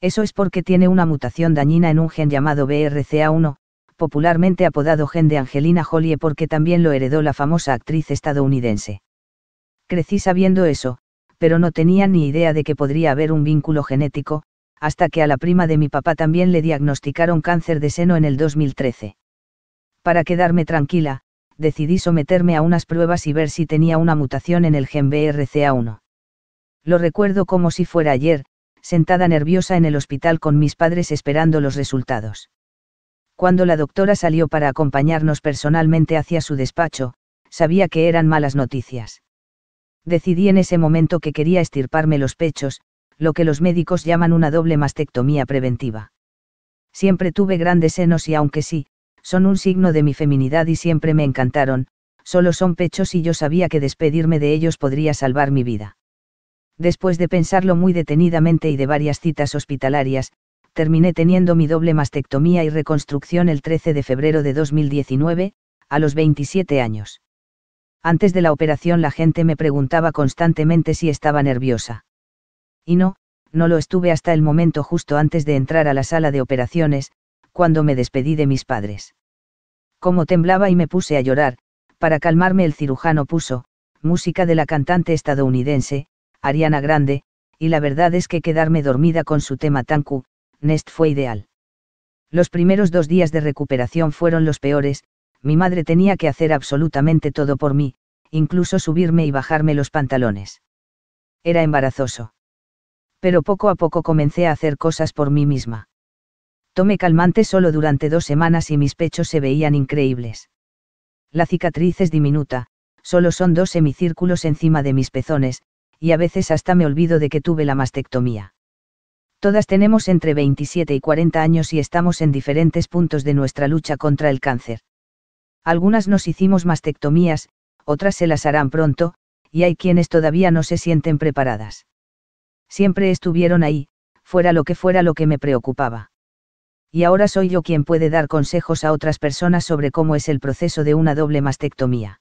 Eso es porque tiene una mutación dañina en un gen llamado BRCA1, popularmente apodado gen de Angelina Jolie porque también lo heredó la famosa actriz estadounidense. Crecí sabiendo eso, pero no tenía ni idea de que podría haber un vínculo genético, hasta que a la prima de mi papá también le diagnosticaron cáncer de seno en el 2013. Para quedarme tranquila, decidí someterme a unas pruebas y ver si tenía una mutación en el gen BRCA1. Lo recuerdo como si fuera ayer, sentada nerviosa en el hospital con mis padres esperando los resultados. Cuando la doctora salió para acompañarnos personalmente hacia su despacho, sabía que eran malas noticias. Decidí en ese momento que quería estirparme los pechos, lo que los médicos llaman una doble mastectomía preventiva. Siempre tuve grandes senos y aunque sí, son un signo de mi feminidad y siempre me encantaron, solo son pechos y yo sabía que despedirme de ellos podría salvar mi vida. Después de pensarlo muy detenidamente y de varias citas hospitalarias, terminé teniendo mi doble mastectomía y reconstrucción el 13 de febrero de 2019, a los 27 años. Antes de la operación la gente me preguntaba constantemente si estaba nerviosa. Y no, no lo estuve hasta el momento justo antes de entrar a la sala de operaciones, cuando me despedí de mis padres. Como temblaba y me puse a llorar, para calmarme el cirujano puso, música de la cantante estadounidense, Ariana Grande, y la verdad es que quedarme dormida con su tema Tanku, Nest fue ideal. Los primeros dos días de recuperación fueron los peores, mi madre tenía que hacer absolutamente todo por mí, incluso subirme y bajarme los pantalones. Era embarazoso. Pero poco a poco comencé a hacer cosas por mí misma. Tomé calmante solo durante dos semanas y mis pechos se veían increíbles. La cicatriz es diminuta, solo son dos semicírculos encima de mis pezones, y a veces hasta me olvido de que tuve la mastectomía. Todas tenemos entre 27 y 40 años y estamos en diferentes puntos de nuestra lucha contra el cáncer. Algunas nos hicimos mastectomías, otras se las harán pronto, y hay quienes todavía no se sienten preparadas. Siempre estuvieron ahí, fuera lo que fuera lo que me preocupaba. Y ahora soy yo quien puede dar consejos a otras personas sobre cómo es el proceso de una doble mastectomía.